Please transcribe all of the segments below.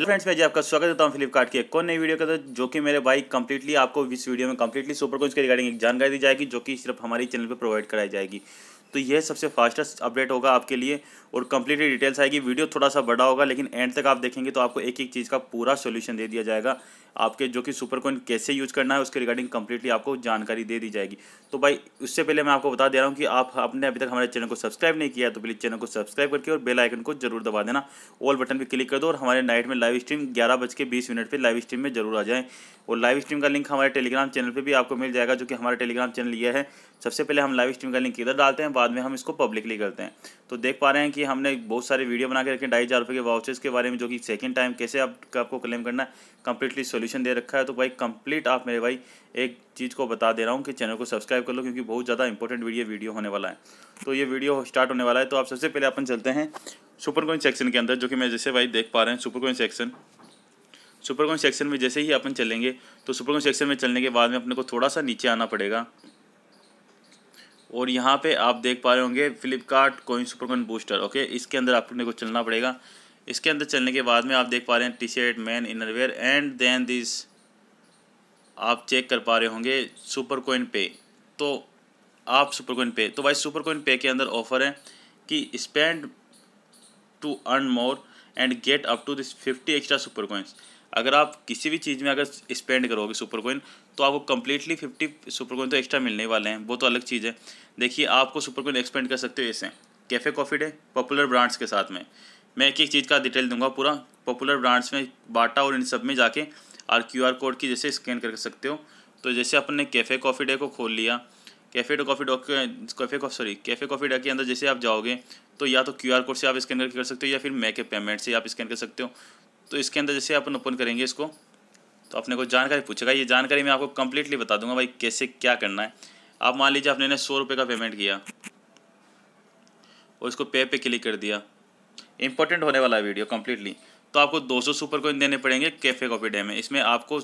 hello friends मैं जी आपका स्वागत करता हूँ फ्लिपकार्ट की एक और नई वीडियो के अंदर जो कि मेरे भाई कंप्लीटली आपको इस वीडियो में कंप्लीटली सुपर कोच के रिगार्डिंग एक जानकारी दी जाएगी जो कि सिर्फ हमारी चैनल पर प्रोवाइड कराई जाएगी तो यह सबसे फास्टेस्ट अपडेट होगा आपके लिए और कंप्लीटली डिटेल्स आएगी वीडियो थोड़ा सा बड़ा होगा लेकिन एंड तक आप देखेंगे तो आपको एक एक चीज़ का पूरा सोल्यूशन दे दिया जाएगा आपके जो कि सुपर कैसे यूज करना है उसके रिगार्डिंग कंप्लीटली आपको जानकारी दे दी जाएगी तो भाई उससे पहले मैं आपको बता दे रहा हूँ कि आप अपने अभी तक हमारे चैनल को सब्सक्राइब नहीं किया तो प्लीज़ चैनल को सब्सक्राइब करके और बेल आइकन को जरूर दबा देना ऑल बटन पर क्लिक कर दो और हमारे नाइट में लाइव स्ट्रीम ग्यारह बज के बीस मिनट पर लाइव स्ट्रीम में जरूर आ जाएँ और लाइव स्ट्रीम का लिंक हमारे टेलीग्राम चैनल पर भी आपको मिल जाएगा जो कि हमारा टेलीग्राम चैनल यह है सबसे पहले हम लाइव स्ट्रीम का लिंक इधर डालते हैं बाद में हम इसको पब्लिकली करते हैं तो देख पा रहे हैं कि हमने बहुत सारे वीडियो बना के रखे ढाई हज़ार रुपये के वाउचर्स के बारे में जो कि सेकंड टाइम कैसे आप, आपको क्लेम करना है कम्प्लीटली सोल्यूशन दे रखा है तो भाई कंप्लीट आप मेरे भाई एक चीज़ को बता दे रहा हूँ कि चैनल को सब्सक्राइब कर लो क्योंकि बहुत ज़्यादा इंपॉर्टेंट वीडियो वीडियो होने वाला है तो ये वीडियो स्टार्ट होने वाला है तो आप सबसे पहले अपन चलते हैं सुपर कोइन सेक्शन के अंदर जो कि मैं जैसे भाई देख पा रहे हैं super coin section super coin section में जैसे ही अपन चलेंगे तो सुपर कोइन सेक्शन में चलने के बाद में अपने को थोड़ा सा नीचे आना पड़ेगा और यहाँ पे आप देख पा रहे होंगे Flipkart coin supercoin booster okay इसके अंदर अपने को चलना पड़ेगा इसके अंदर चलने के बाद में आप देख पा रहे हैं T shirt man innerwear and then this आप चेक कर पा रहे होंगे सुपर कोइन पे तो आप सुपर कोइन पे तो भाई सुपर कोइन पे के अंदर ऑफर है कि spend to earn more and get up to this fifty extra super coins अगर आप किसी भी चीज़ में अगर स्पेंड करोगे सुपर कोइन तो आपको कंप्लीटली फिफ्टी सुपर कोइन तो एक्स्ट्रा मिलने वाले हैं वो तो अलग चीज़ है देखिए आपको सुपर कोइन एक्सपेंड कर सकते हो ऐसे cafe coffee day popular brands के साथ में मैं एक एक चीज़ का डिटेल दूंगा पूरा पॉपुलर ब्रांड्स में बाटा और इन सब में जाके और क्यू आर कोड की जैसे स्कैन कर सकते हो तो जैसे अपने कैफ़े कॉफ़ी डे को खोल लिया कैफ़े डो कॉफ़ी डॉ कैफ़े कॉफ सॉरी कैफ़े कॉफ़ी डे के अंदर जैसे आप जाओगे तो या तो क्यू आर कोड से आप स्कैन करके कर सकते हो या फिर मैके पेमेंट से आप स्कैन कर सकते हो तो इसके अंदर जैसे अपन ओपन करेंगे इसको तो अपने को जानकारी पूछेगा ये जानकारी मैं आपको कम्प्लीटली बता दूंगा भाई कैसे क्या करना है आप मान लीजिए आपने सौ रुपये का पेमेंट किया और इसको पे पे क्लिक कर दिया इंपॉर्टेंट होने वाला है वीडियो कम्प्लीटली तो आपको 200 सुपर कोइन देने पड़ेंगे कैफ़े कॉपी डे में इसमें आपको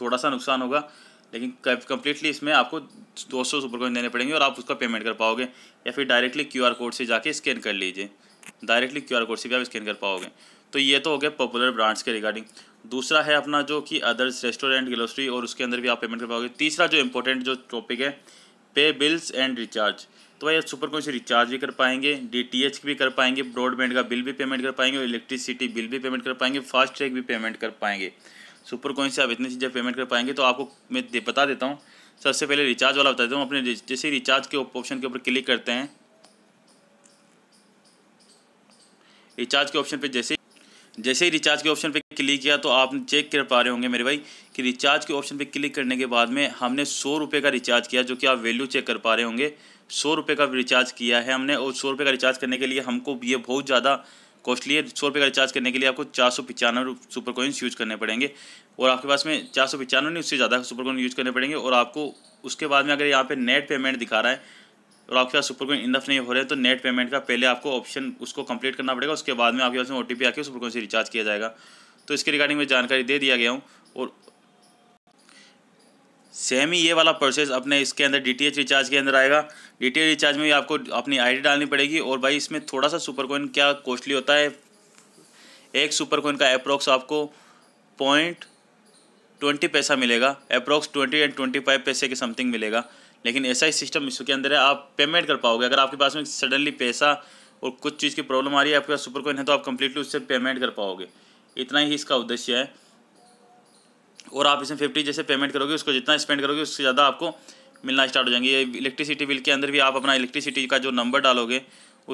थोड़ा सा नुकसान होगा लेकिन कम्प्लीटली इसमें आपको 200 सुपर कोइन देने पड़ेंगे और आप उसका पेमेंट कर पाओगे या फिर डायरेक्टली क्यूआर कोड से जाके स्कैन कर लीजिए डायरेक्टली क्यूआर कोड से भी आप स्कैन कर पाओगे तो ये तो हो गया पॉपुलर ब्रांड्स के रिगार्डिंग दूसरा है अपना जो कि अदर्स रेस्टोरेंट ग्लोसरी और उसके अंदर भी आप पेमेंट कर पाओगे तीसरा जो इंपॉर्टेंट जो टॉपिक है पे बिल्स एंड रिचार्ज तो भाई सुपर कॉइन से रिचार्ज भी कर पाएंगे डी टी एच भी कर पाएंगे ब्रॉडबैंड का बिल भी पेमेंट कर पाएंगे और इलेक्ट्रिसिटी बिल भी पेमेंट कर पाएंगे फास्ट ट्रैक भी पेमेंट कर पाएंगे सुपर कॉइन से आप इतनी चीज़ें पेमेंट कर पाएंगे तो आपको मैं दे, बता देता हूँ सबसे पहले रिचार्ज वाला बता देता हूँ अपने जैसे रिचार्ज के ऑप्शन के ऊपर क्लिक करते हैं रिचार्ज के ऑप्शन पर जैसे जैसे ही रिचार्ज के ऑप्शन पे क्लिक किया तो आप चेक कर पा रहे होंगे मेरे भाई कि रिचार्ज के ऑप्शन पे क्लिक करने के बाद में हमने सौ रुपये का रिचार्ज किया जो कि आप वैल्यू चेक कर पा रहे होंगे सौ रुपये का रिचार्ज किया है हमने और सौ रुपये का रिचार्ज करने के लिए हमको ये बहुत ज़्यादा कॉस्टली है सौ रुपये का रिचार्ज करने के लिए आपको चार सौ पचानवे सुपर कॉइन्स यूज़ करने पड़ेंगे और आपके पास में चार सौ पचानवे नहीं उससे ज़्यादा सुपर कॉइन यूज़ करने पड़ेंगे और आपको उसके बाद में अगर यहाँ पर नेट पेमेंट दिखा रहा है और आपके पास सुपर कॉइन इनफ नहीं हो रहे तो नेट पेमेंट का पहले आपको ऑप्शन उसको कंप्लीट करना पड़ेगा उसके बाद में आपके पास में ओ टी आके सुपर कॉइन से रिचार्ज किया जाएगा तो इसके रिगार्डिंग में जानकारी दे दिया गया हूँ और सेम ही ये वाला प्रोसेस अपने इसके अंदर डी रिचार्ज के अंदर आएगा डी रिचार्ज में भी आपको अपनी डी डालनी पड़ेगी और भाई इसमें थोड़ा सा सुपर क्या कॉस्टली होता है एक सुपर का अप्रोक्स आपको पॉइंट ट्वेंटी पैसा मिलेगा approx twenty and twenty five पैसे के समथिंग मिलेगा लेकिन ऐसा ही सिस्टम इसके अंदर है आप पेमेंट कर पाओगे अगर आपके पास में सडनली पैसा और कुछ चीज़ की प्रॉब्लम आ रही है आपके पास सुपर कॉइन है तो आप कंप्लीटली उससे पेमेंट कर पाओगे इतना ही इसका उद्देश्य है और आप इसमें फिफ्टी जैसे पेमेंट करोगे उसको जितना स्पेंड करोगे उससे ज़्यादा आपको मिलना स्टार्ट हो जाएंगे ये इलेक्ट्रिसिटी बिल के अंदर भी आप अपना इलेक्ट्रिसिटी का जो नंबर डालोगे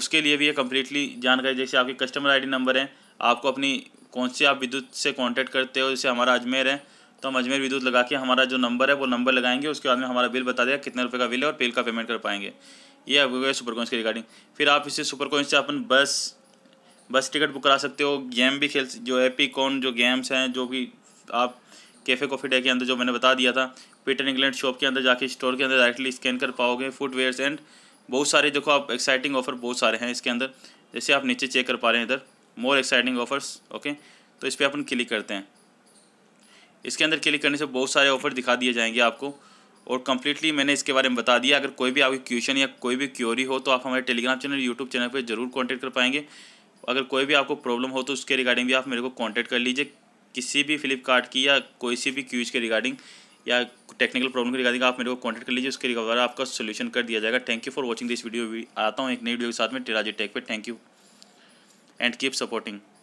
उसके लिए भी ये कम्प्लीटली जानकारी जैसे आपकी कस्टमर आईडी नंबर है आपको अपनी कौन सी आप विद्युत से कांटेक्ट करते हो जैसे हमारा अजमेर है तो हम अजमेर विद्युत लगा के हमारा जो नंबर है वो नंबर लगाएंगे उसके बाद में हमारा बिल बता देगा कितने रुपये का बिल है और बिल का पेमेंट कर पाएंगे ये आपको गया सुपर कॉइन्स रिगार्डिंग फिर आप इसे सुपर से अपन बस बस टिकट बुक करा सकते हो गेम भी खेल जो एपी कॉन जो गेम्स हैं जो भी आप कैफ़े कॉफ़ी डे के अंदर जो मैंने बता दिया था पीटर इंग्लैंड शॉप के अंदर जाके स्टोर के अंदर डायरेक्टली स्कैन कर पाओगे फुटवेयर्स एंड बहुत सारे देखो आप एक्साइटिंग ऑफर बहुत सारे हैं इसके अंदर जैसे आप नीचे चेक कर पा रहे हैं इधर मोर एक्साइटिंग ऑफर्स ओके तो इस पर अपन क्लिक करते हैं इसके अंदर क्लिक करने से बहुत सारे ऑफर दिखा दिए जाएंगे आपको और कम्प्लीटली मैंने इसके बारे में बता दिया अगर कोई भी आपकी क्वेश्चन या कोई भी क्योरी हो तो आप हमारे टेलीग्राम चैनल यूट्यूब चैनल पर जरूर कॉन्टैक्ट कर पाएंगे अगर कोई भी आपको प्रॉब्लम हो तो उसके रिगार्डिंग भी आप मेरे को कॉन्टैक्ट कर लीजिए किसी भी फ्लिपकार्ट की या कोई सी भी क्यूज के रिगार्डिंग या टेक्निकल प्रॉब्लम के रिगार्डिंग आप मेरे को कॉन्टैक्ट कर लीजिए उसके द्वारा आपका सोल्यूशन कर दिया जाएगा thank you for watching this video भी आता हूँ एक नई वीडियो के साथ में टेराजी टेक पर thank you and keep supporting